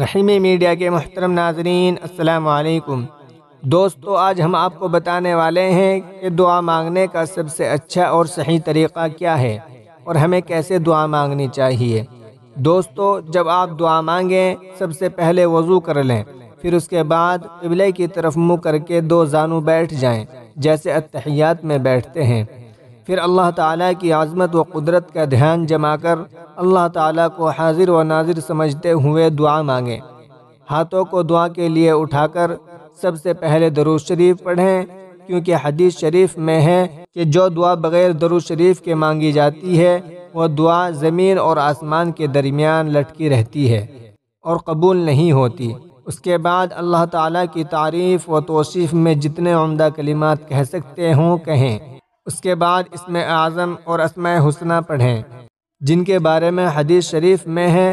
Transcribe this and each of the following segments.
رحیمی media کے محترم ناظرین السلام علیکم دوستو آج ہم آپ کو بتانے والے ہیں کہ دعا مانگنے کا سب سے اچھا اور صحیح طریقہ کیا ہے اور ہمیں کیسے دعا مانگنی چاہیے دوستو جب آپ دعا مانگیں سب سے پہلے وضو کر لیں پھر اس کے بعد قبلے کی طرف منہ کر کے دو زانو بیٹھ جائیں جیسے اتحیات میں بیٹھتے ہیں پھر اللہ تعالیٰ کی عظمت و قدرت کا دھیان جما کر اللہ تعالیٰ کو حاضر و ناظر سمجھتے ہوئے دعا مانگیں ہاتھوں کو دعا کے لیے اٹھا کر سب سے پہلے شریف پڑھیں کیونکہ حدیث شریف میں ہے کہ جو دعا بغیر شریف کے مانگی جاتی ہے وہ دعا زمین اور آسمان کے درمیان لٹکی رہتی ہے اور قبول نہیں ہوتی اس کے بعد اللہ تعالیٰ کی تعریف و توصیف میں جتنے عمدہ کلمات کہہ سکتے ہوں کہیں اس کے بعد اسم اعظم اور اسم حسنہ پڑھیں جن کے بارے میں حدیث شریف میں ہے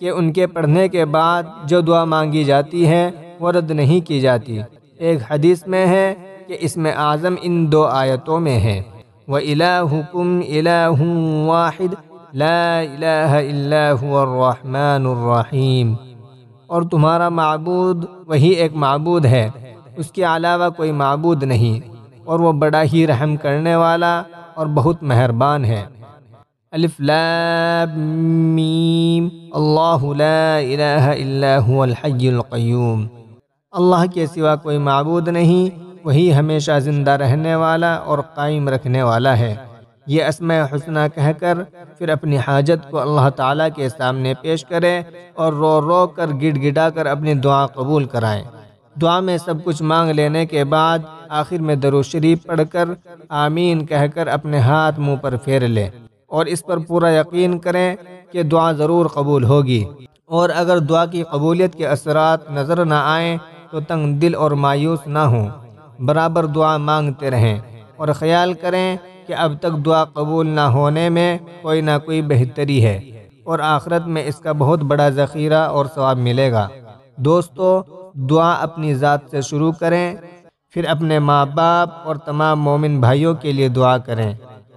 کہ ان کے پڑھنے کے بعد جو دعا مانگی جاتی ہے وہ رد نہیں کی جاتی ایک حدیث میں ہے کہ اس میں اعظم ان دو آیتوں میں ہے وہ الہ واحد الرحیم اور تمہارا معبود وہی ایک معبود ہے اس کے علاوہ کوئی معبود نہیں اور وہ بڑا ہی رحم کرنے والا اور بہت مہربان ہے الف لام میم اللہ لا الہ الا الحی القیوم اللہ کے سوا کوئی معبود نہیں وہی ہمیشہ زندہ رہنے والا اور قائم رکھنے والا ہے یہ اسماء حسنہ کہہ کر پھر اپنی حاجت کو اللہ تعالیٰ کے سامنے پیش کرے اور رو رو کر گڑ گڑا کر اپنی دعا قبول کرائیں دعا میں سب کچھ مانگ لینے کے بعد آخر میں درو شریف پڑھ کر آمین کہہ کر اپنے ہاتھ منہ پر پھیر لیں اور اس پر پورا یقین کریں کہ دعا ضرور قبول ہوگی اور اگر دعا کی قبولیت کے اثرات نظر نہ آئیں تو تنگ دل اور مایوس نہ ہوں برابر دعا مانگتے رہیں اور خیال کریں کہ اب تک دعا قبول نہ ہونے میں کوئی نہ کوئی بہتری ہے اور آخرت میں اس کا بہت بڑا ذخیرہ اور ثواب ملے گا دوستو دعا اپنی ذات سے شروع کریں پھر اپنے ماں باپ اور تمام مومن بھائیوں کے لیے دعا کریں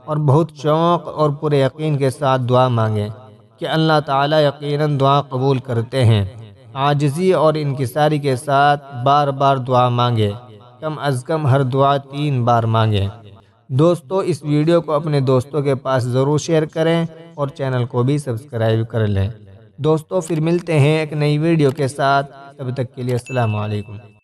اور بہت شوق اور پورے یقین کے ساتھ دعا مانگیں کہ اللہ تعالیٰ یقیناً دعا قبول کرتے ہیں عاجزی اور انکساری کے ساتھ بار بار دعا مانگیں کم از کم ہر دعا تین بار مانگیں دوستو اس ویڈیو کو اپنے دوستوں کے پاس ضرور شیئر کریں اور چینل کو بھی سبسکرائب کر لیں دوستو پھر ملتے ہیں ایک نئی ویڈیو کے ساتھ تب تک کے لیے السلام علیکم